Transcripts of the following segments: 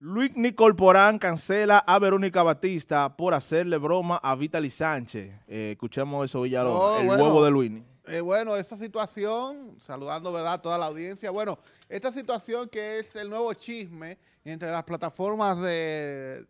Luis Nicol Porán cancela a Verónica Batista por hacerle broma a Vitali Sánchez. Eh, escuchemos eso, Villalobos, oh, el huevo de Luis. Eh, bueno, esta situación, saludando ¿verdad? a toda la audiencia, bueno, esta situación que es el nuevo chisme entre las plataformas de,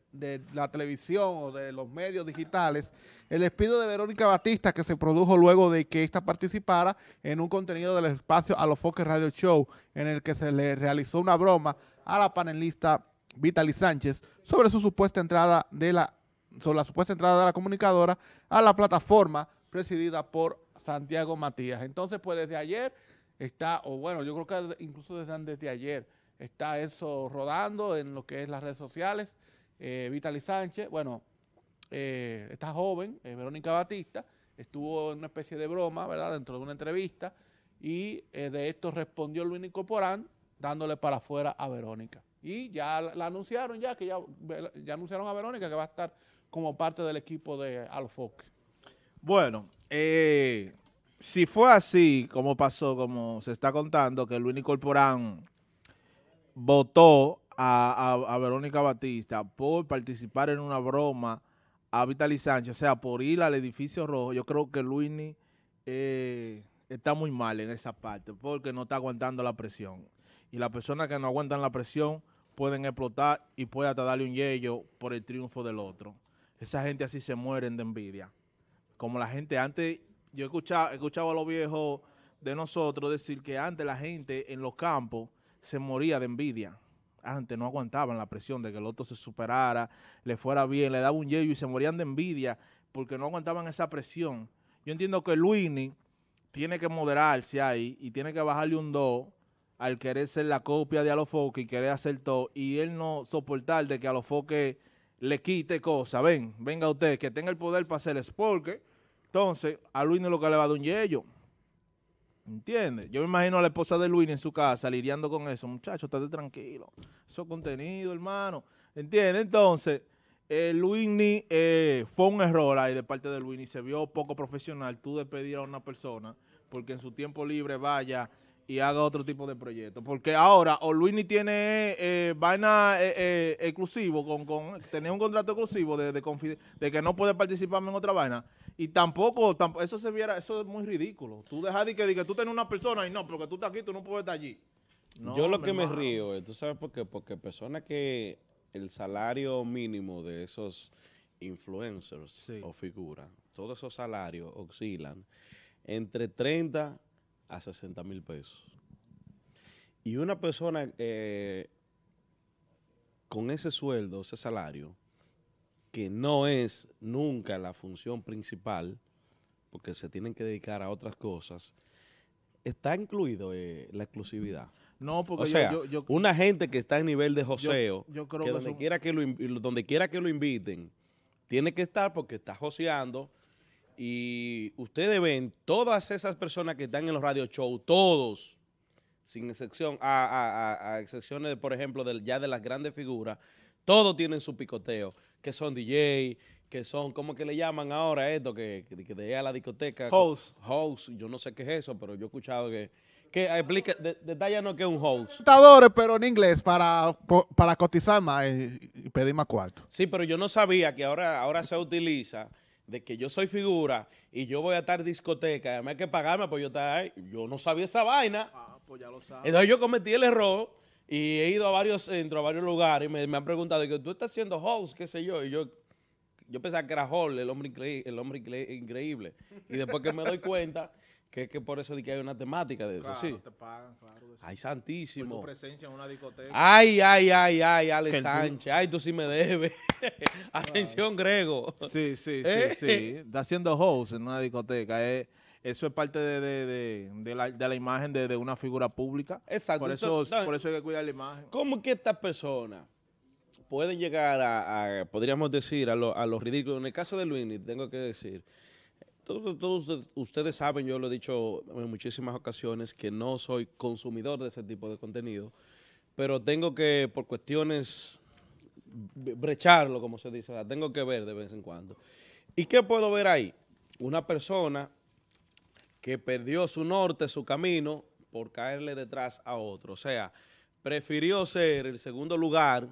la televisión o de los medios digitales, el despido de Verónica Batista que se produjo luego de que ésta participara en un contenido del espacio A los Foques Radio Show, en el que se le realizó una broma a la panelista Vitaly Sánchez sobre su supuesta entrada de la sobre la supuesta entrada de la comunicadora a la plataforma presidida por Santiago Matías. Entonces, pues desde ayer está, o bueno, yo creo que incluso desde ayer está eso rodando en lo que es las redes sociales. Eh, Vitaly Sánchez, bueno, eh, esta joven, Verónica Batista, estuvo en una especie de broma, ¿verdad?, dentro de una entrevista y eh, de esto respondió Luis porán dándole para afuera a Verónica. Y ya la, anunciaron, ya que ya, anunciaron a Verónica que va a estar como parte del equipo de Alfoque. Bueno, eh, si fue así, como pasó, como se está contando, que Luini Corporán votó a, Verónica Batista por participar en una broma a Vitali Sánchez, o sea, por ir al edificio rojo, yo creo que Luini eh, está muy mal en esa parte porque no está aguantando la presión y las personas que no aguantan la presión pueden explotar y puede hasta darle un yello por el triunfo del otro. Esa gente así se mueren de envidia. Como la gente antes, yo escuchaba, escuchaba a los viejos de nosotros decir que antes la gente en los campos se moría de envidia. Antes no aguantaban la presión de que el otro se superara, le fuera bien, le daba un yello y se morían de envidia porque no aguantaban esa presión. Yo entiendo que Luini tiene que moderarse ahí y tiene que bajarle un 2 al querer ser la copia de Alofoque y querer hacer todo, y él no soportar de que Alofoque le quite cosas. Ven, venga usted, que tenga el poder para hacer eso. Porque entonces a Luis no lo que le va a dar un yello. ¿Entiendes? Yo me imagino a la esposa de Luis en su casa lidiando con eso. Muchacho, estate tranquilo. Eso es contenido, hermano. ¿Entiendes? Entonces, eh, Luini eh, fue un error ahí de parte de Luini. Se vio poco profesional tú despedir a una persona porque en su tiempo libre vaya y haga otro tipo de proyecto. Porque ahora, o Luis ni tiene eh, vaina eh, eh, exclusivo, con, tener un contrato exclusivo de, de, que no puede participarme en otra vaina. Y tampoco, eso se viera, eso es muy ridículo. Tú dejas de que, diga tú tienes una persona y no, porque tú estás aquí, tú no puedes estar allí. Yo lo que me río ¿tú sabes por qué? Porque personas que el salario mínimo de esos influencers o figuras, todos esos salarios oscilan entre 30 a 60 mil pesos. Y una persona eh, con ese sueldo, ese salario, que no es nunca la función principal, porque se tienen que dedicar a otras cosas, está incluido eh, la exclusividad. No, porque sea, una gente que está en nivel de joseo, yo, que, donde, quiera que lo, donde quiera que lo inviten, tiene que estar porque está joseando y ustedes ven todas esas personas que están en los radio shows, todos, sin excepción, a, a, a, excepciones, por ejemplo, ya de las grandes figuras, todos tienen su picoteo, que son DJ, que son, ¿cómo que le llaman ahora esto? Que, que, de a la discoteca. Host. Host, yo no sé qué es eso, pero yo he escuchado que... Que explica, detallanos que es un host. pero en inglés, para, para cotizar más y, pedir más cuarto. Sí, pero yo no sabía que ahora, ahora se utiliza de que yo soy figura y yo voy a estar discoteca, y además hay que pagarme pues yo estar ahí. Yo no sabía esa vaina. Ah, pues ya lo sabes. Entonces yo cometí el error y he ido a varios centros, a varios lugares y me, han preguntado, que tú estás haciendo host, qué sé yo, y yo... Yo pensaba que era Hall, el hombre, el hombre increíble. Y después que me doy cuenta, que es que por eso de que hay una temática de eso, claro, sí. te pagan, claro. Ay, santísimo. Por presencia en una discoteca. Ay, ay, ay, ay, Ale Sánchez. Ay, tú sí me debes. Atención, Grego. Sí, sí, sí, eh. sí. Está haciendo host en una discoteca. Eh, eso es parte de, la, imagen de, una figura pública. Exacto. Por eso, hay que cuidar la imagen. ¿Cómo que estas personas pueden llegar a, podríamos decir, a, lo, a los ridículos? En el caso de Luini, tengo que decir, todos, ustedes saben, yo lo he dicho en muchísimas ocasiones, que no soy consumidor de ese tipo de contenido, pero tengo que, por cuestiones, brecharlo, como se dice, tengo que ver de vez en cuando. ¿Y qué puedo ver ahí? Una persona que perdió su norte, su camino, por caerle detrás a otro. O sea, prefirió ser el segundo lugar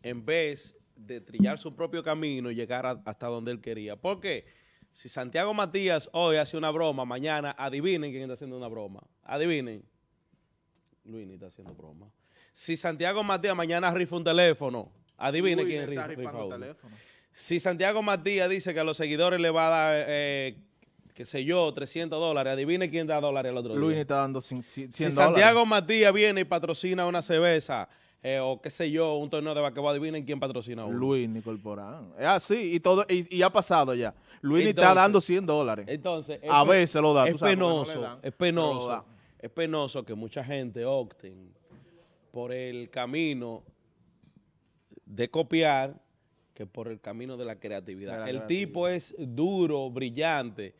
en vez de trillar su propio camino y llegar hasta donde él quería. ¿Por qué? Si Santiago Matías hoy hace una broma, mañana adivinen quién está haciendo una broma. Adivinen. Luini está haciendo broma. Si Santiago Matías mañana rifa un teléfono, adivinen quién rifa, un teléfono. Si Santiago Matías dice que a los seguidores le va a dar, eh, qué sé yo, 300 dólares, adivinen quién da dólares al otro día. Luini está dando 100 dólares. Si Santiago Matías viene y patrocina una cerveza, eh, o qué sé yo, un torneo de vaquebol, adivinen quién patrocina uno. Luis Nicol Corporán. Es así, y todo y, ha pasado ya. Luis está dando 100 dólares. Entonces, a veces lo da. Es penoso, es penoso, es penoso que mucha gente opten por el camino de copiar que por el camino de la creatividad. el tipo es duro, brillante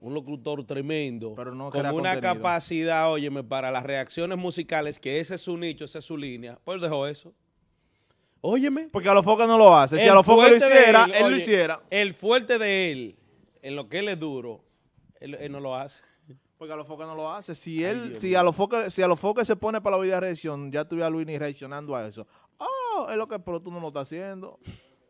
un locutor tremendo, Pero no con una capacidad, óyeme, para las reacciones musicales, que ese es su nicho, esa es su línea, pues dejó eso. Óyeme. Porque a los focos no lo hace. si a los focos lo hiciera, él, lo hiciera. El fuerte de él, en lo que él es duro, él, no lo hace. Porque a los focos no lo hace. Si él, si, a los focas, si a los se pone para la vida de reacción, ya tuviera a Luini reaccionando a eso. Oh, es lo que, pero tú no lo estás haciendo.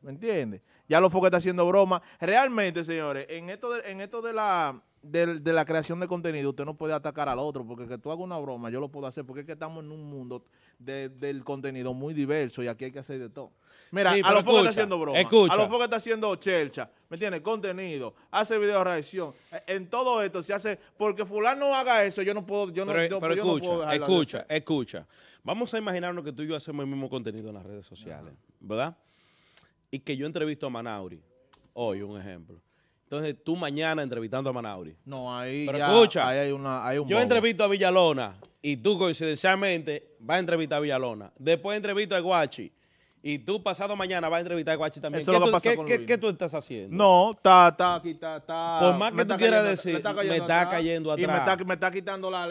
¿Me entiendes? Ya lo que está haciendo broma. Realmente, señores, en esto de, en esto de la de, de, la creación de contenido, usted no puede atacar al otro, porque que tú hagas una broma, yo lo puedo hacer, porque es que estamos en un mundo del contenido muy diverso y aquí hay que hacer de todo. Mira, a los focos está haciendo broma, a los focos está haciendo chelcha, ¿me entiendes? Contenido, hace video reacción, eh, en todo esto se hace, porque fulano haga eso, yo no puedo, yo no, pero escucha, Escucha, vamos a imaginarnos que tú y yo hacemos el mismo contenido en las redes sociales, ¿verdad? y que yo entrevisto a Manauri, hoy un ejemplo. Entonces tú mañana entrevistando a Manauri. No, ahí Pero escucha, hay yo entrevisto a Villalona y tú coincidencialmente vas a entrevistar a Villalona. Después entrevisto a Guachi y tú pasado mañana vas a entrevistar a Guachi también. ¿Qué, tú, estás haciendo? No, está, está, aquí Por más que tú quieras decir, me está cayendo, atrás. Y me está, quitando la,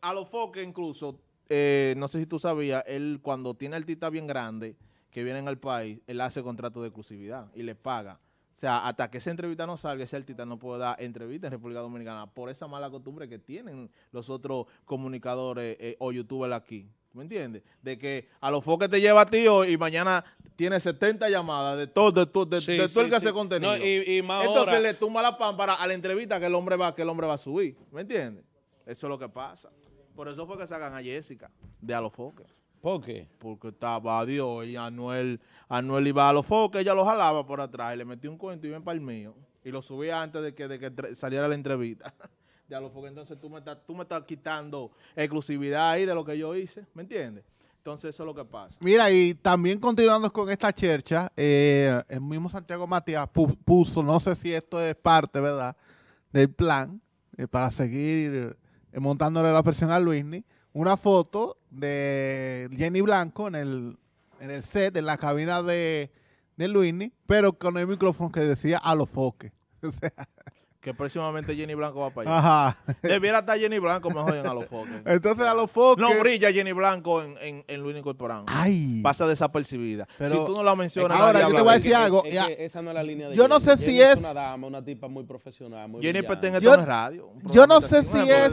a los foques incluso. Eh, no sé si tú sabías, él cuando tiene el tita bien grande, que vienen al país, él hace contrato de exclusividad y le paga. O sea, hasta que esa entrevista no salga, ese artista no puede dar entrevista en República Dominicana por esa mala costumbre que tienen los otros comunicadores eh, eh, o youtubers aquí. ¿Me entiendes? De que a los foques te lleva a ti hoy y mañana tiene 70 llamadas de todo, de todo, de, todo el que hace contenido. y, Entonces le tumba la pámpara a la entrevista que el hombre va, que el hombre va a subir. ¿Me entiendes? Eso es lo que pasa. Por eso fue que sacan a Jessica de a los foques. ¿Por qué? Porque estaba Dios y Anuel, Anuel iba a los foques, ella lo jalaba por atrás y le metí un cuento y ven para el mío. Y lo subía antes de que, saliera la entrevista. de a los foques, entonces tú me, estás, tú me estás quitando exclusividad ahí de lo que yo hice, ¿me entiendes? Entonces eso es lo que pasa. Mira, y también continuando con esta chercha, eh, el mismo Santiago Matías puso, no sé si esto es parte, ¿verdad?, del plan eh, para seguir eh, montándole la presión a Luisni una foto de Jenny Blanco en el, el set, en la cabina de, de Luini, pero con el micrófono que decía a los foques. Que próximamente Jenny Blanco va para allá. Ajá. Debiera estar Jenny Blanco mejor en a los Focos. Entonces a los focos. No brilla Jenny Blanco en, en, en Luis Corporán. Pasa desapercibida. si tú no la mencionas, Ahora, yo te voy a decir algo. esa no es la línea de Yo Jenny. no sé si es. una dama, una tipa muy profesional. Jenny pertenece en a radio. Yo no sé si es.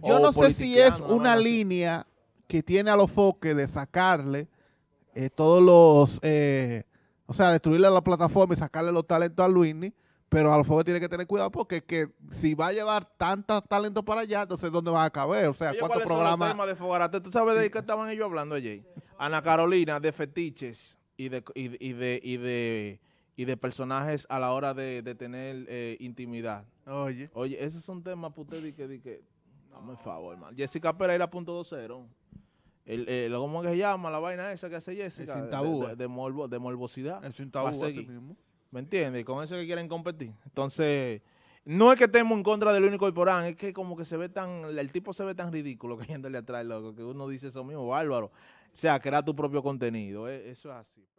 Yo no sé si es una línea que tiene a los foques de sacarle eh, todos los. Eh, o sea, destruirle la plataforma y sacarle los talentos a Luini pero a los tiene que tener cuidado porque si va a llevar tantos talentos para allá, entonces ¿dónde va a caber? O sea, ¿cuántos programas? de Fogarate? ¿Tú sabes de qué estaban ellos hablando allí? Ana Carolina, de fetiches y de, y, de, y de, personajes a la hora de, tener eh, intimidad. Oye. Oye, esos son temas, tema di que, que, dame favor, hermano. Jessica Pereira, punto 2.0. El, el, eh, ¿Cómo que se llama la vaina esa que hace Jessica? El sin tabú. De, de, de, morbo, de morbosidad. El mismo. ¿Me entiendes? Con eso que quieren competir. Entonces, no es que estemos en contra del único único porán, es que como que se ve tan, el tipo se ve tan ridículo que atrás, loco, que uno dice eso mismo, bárbaro. O sea, crea tu propio contenido, e, eso es así.